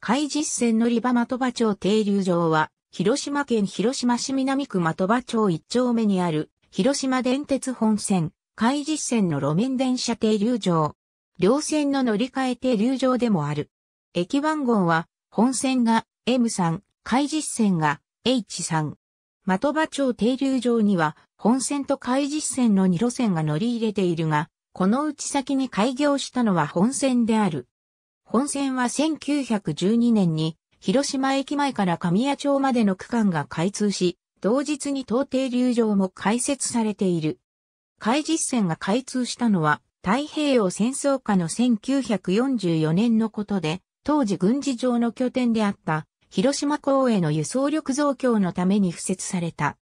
海実線乗り場的場町停留場は、広島県広島市南区的場町一丁目にある、広島電鉄本線、海実線の路面電車停留場。両線の乗り換え停留場でもある。駅番号は、本線が M3、海実線が H3。的場町停留場には、本線と海実線の2路線が乗り入れているが、このうち先に開業したのは本線である。本線は1912年に広島駅前から神谷町までの区間が開通し、同日に東帝流場も開設されている。海実線が開通したのは太平洋戦争下の1944年のことで、当時軍事上の拠点であった広島港への輸送力増強のために付設された。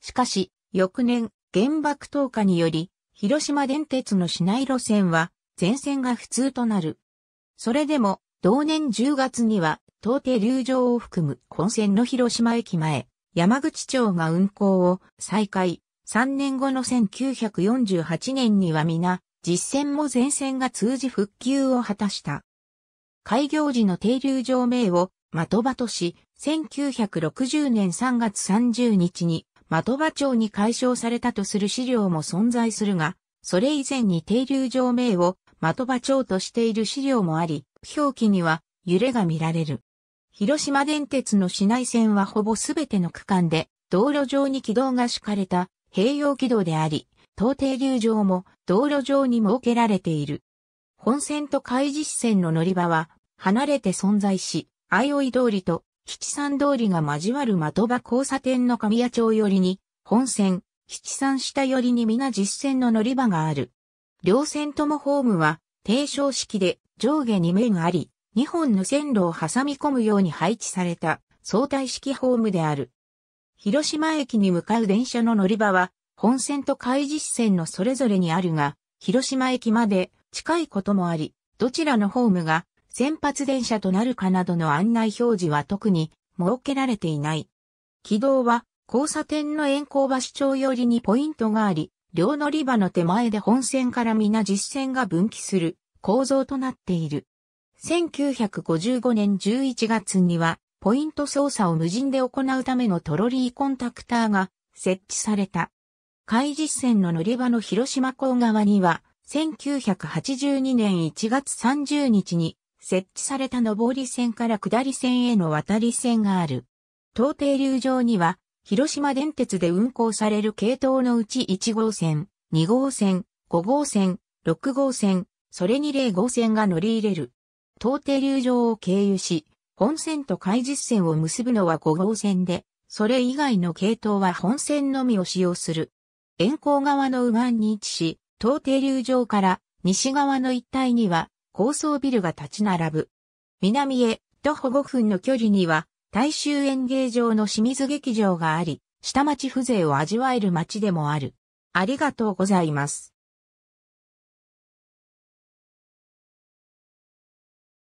しかし、翌年、原爆投下により、広島電鉄の市内路線は、全線が普通となる。それでも、同年10月には、東帝流場を含む本線の広島駅前、山口町が運行を再開。3年後の1948年には皆、実線も全線が通じ復旧を果たした。開業時の停留場名を的場とし、1960年3月30日に的場町に解消されたとする資料も存在するが、それ以前に停留場名を的場町としている資料もあり、表記には揺れが見られる。広島電鉄の市内線はほぼすべての区間で、道路上に軌道が敷かれた併用軌道であり、東停留場も道路上に設けられている。本線と海事支線の乗り場は離れて存在し、相生通りと七三通りが交わる的場交差点の神谷町寄りに、本線、七三下寄りに皆実線の乗り場がある。両線ともホームは、低床式で上下2面あり、2本の線路を挟み込むように配置された相対式ホームである。広島駅に向かう電車の乗り場は、本線と海実線のそれぞれにあるが、広島駅まで近いこともあり、どちらのホームが先発電車となるかなどの案内表示は特に設けられていない。軌道は交差点の円光橋町寄りにポイントがあり、両乗り場の手前で本線から皆実線が分岐する構造となっている。1955年11月には、ポイント操作を無人で行うためのトロリーコンタクターが設置された。海実線の乗り場の広島港側には、1982年1月30日に設置された上り線から下り線への渡り線がある。東停留場には広島電鉄で運行される系統のうち1号線、2号線、5号線、6号線、それに0号線が乗り入れる。東停留場を経由し、本線と海実線を結ぶのは5号線で、それ以外の系統は本線のみを使用する。沿江側の右岸に位置し、東停留場から西側の一帯には高層ビルが立ち並ぶ。南へ徒歩5分の距離には大衆演芸場の清水劇場があり、下町風情を味わえる街でもある。ありがとうございます。